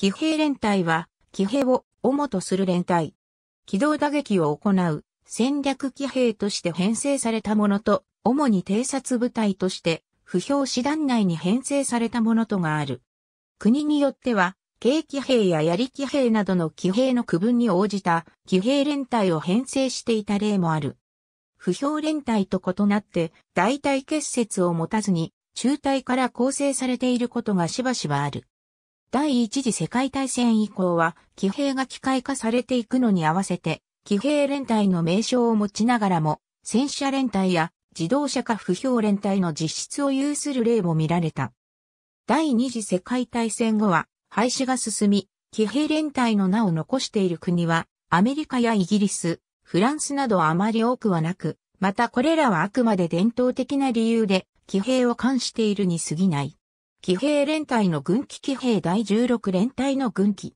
騎兵連隊は、騎兵を主とする連隊。機動打撃を行う戦略騎兵として編成されたものと、主に偵察部隊として、不評師団内に編成されたものとがある。国によっては、軽騎兵や槍騎兵などの騎兵の区分に応じた騎兵連隊を編成していた例もある。不評連隊と異なって、大体結節を持たずに、中隊から構成されていることがしばしばある。第一次世界大戦以降は、騎兵が機械化されていくのに合わせて、騎兵連隊の名称を持ちながらも、戦車連隊や自動車化不評連隊の実質を有する例も見られた。第二次世界大戦後は、廃止が進み、騎兵連隊の名を残している国は、アメリカやイギリス、フランスなどあまり多くはなく、またこれらはあくまで伝統的な理由で、騎兵を冠しているに過ぎない。騎兵連隊の軍機騎兵第16連隊の軍機。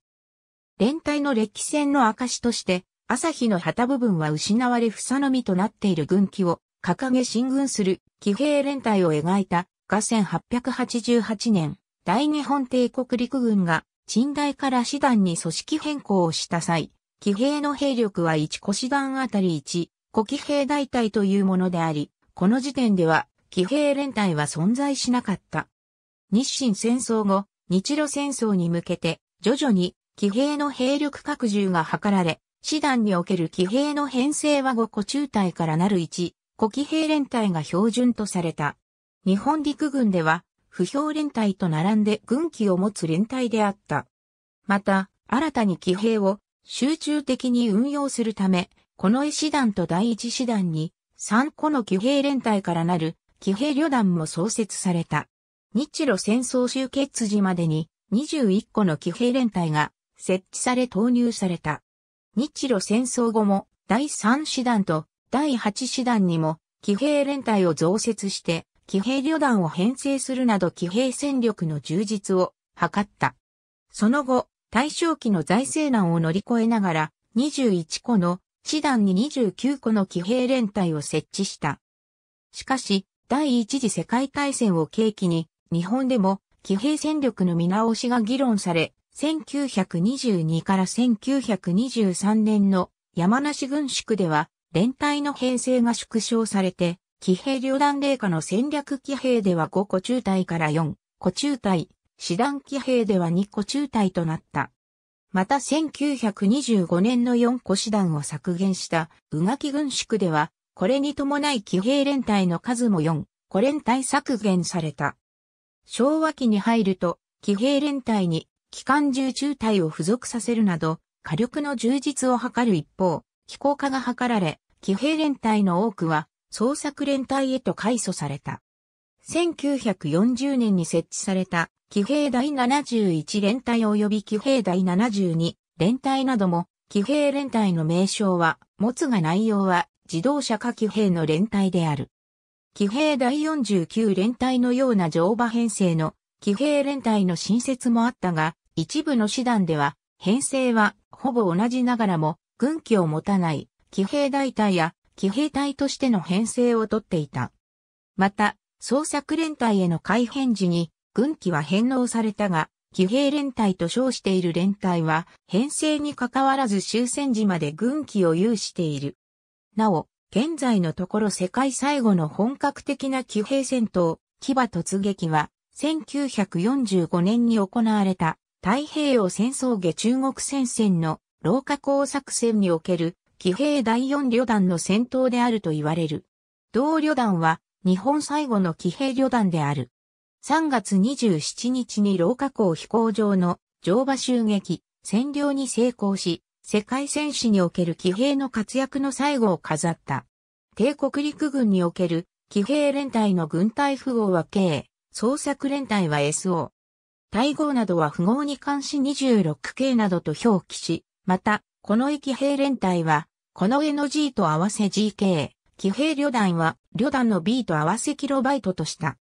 連隊の歴史戦の証として、朝日の旗部分は失われ房のみとなっている軍機を掲げ進軍する騎兵連隊を描いたが1888年、大日本帝国陸軍が近代から師団に組織変更をした際、騎兵の兵力は1個師団あたり1、古騎兵大隊というものであり、この時点では騎兵連隊は存在しなかった。日清戦争後、日露戦争に向けて、徐々に、騎兵の兵力拡充が図られ、師団における騎兵の編成は5個中隊からなる1、古騎兵連隊が標準とされた。日本陸軍では、不評連隊と並んで軍旗を持つ連隊であった。また、新たに騎兵を集中的に運用するため、この医師団と第一師団に3個の騎兵連隊からなる騎兵旅団も創設された。日露戦争終結時までに21個の騎兵連隊が設置され投入された。日露戦争後も第3師団と第8師団にも騎兵連隊を増設して騎兵旅団を編成するなど騎兵戦力の充実を図った。その後、大正期の財政難を乗り越えながら21個の師団に29個の騎兵連隊を設置した。しかし、第一次世界大戦を契機に日本でも騎兵戦力の見直しが議論され、1922から1923年の山梨軍宿では連隊の編成が縮小されて、騎兵旅団霊下の戦略騎兵では5個中隊から4個中隊、師団騎兵では2個中隊となった。また1925年の4個師団を削減した宇垣軍宿では、これに伴い騎兵連隊の数も4個連隊削減された。昭和期に入ると、騎兵連隊に機関銃中隊を付属させるなど、火力の充実を図る一方、機構化が図られ、騎兵連隊の多くは、捜索連隊へと改組された。1940年に設置された、騎兵第71連隊及び騎兵第72連隊なども、騎兵連隊の名称は、持つが内容は、自動車化騎兵の連隊である。騎兵第49連隊のような乗馬編成の騎兵連隊の新設もあったが、一部の師団では、編成はほぼ同じながらも、軍旗を持たない騎兵大隊や騎兵隊としての編成をとっていた。また、捜索連隊への改編時に、軍旗は返納されたが、騎兵連隊と称している連隊は、編成に関わらず終戦時まで軍旗を有している。なお、現在のところ世界最後の本格的な騎兵戦闘、騎馬突撃は、1945年に行われた太平洋戦争下中国戦線の老化工作戦における騎兵第4旅団の戦闘であると言われる。同旅団は日本最後の騎兵旅団である。3月27日に老化工飛行場の乗馬襲撃、占領に成功し、世界戦士における騎兵の活躍の最後を飾った。帝国陸軍における騎兵連隊の軍隊符号は K、捜索連隊は SO。対号などは符号に関し 26K などと表記し、また、この駅兵連隊は、この絵の G と合わせ GK、騎兵旅団は旅団の B と合わせキロバイトとした。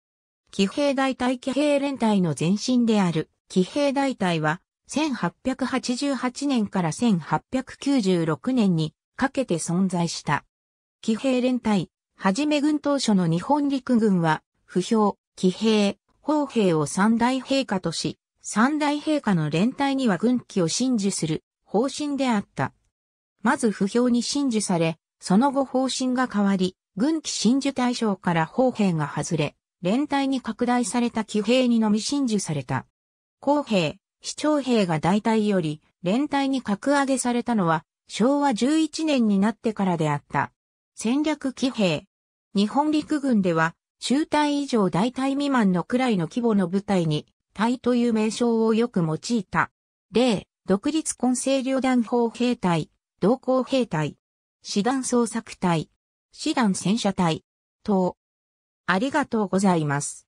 騎兵大隊騎兵連隊の前身である、騎兵大隊は、1888年から1896年にかけて存在した。騎兵連隊、はじめ軍当初の日本陸軍は、不評、騎兵、砲兵を三大陛下とし、三大陛下の連隊には軍旗を真珠する方針であった。まず不評に真珠され、その後方針が変わり、軍旗真珠大将から砲兵が外れ、連隊に拡大された騎兵にのみ真珠された。公兵、市長兵が大隊より連隊に格上げされたのは昭和11年になってからであった。戦略騎兵。日本陸軍では中隊以上大隊未満のくらいの規模の部隊に隊という名称をよく用いた。例、独立混成旅団砲兵隊、同行兵隊、師団捜索隊、師団戦車隊、等。ありがとうございます。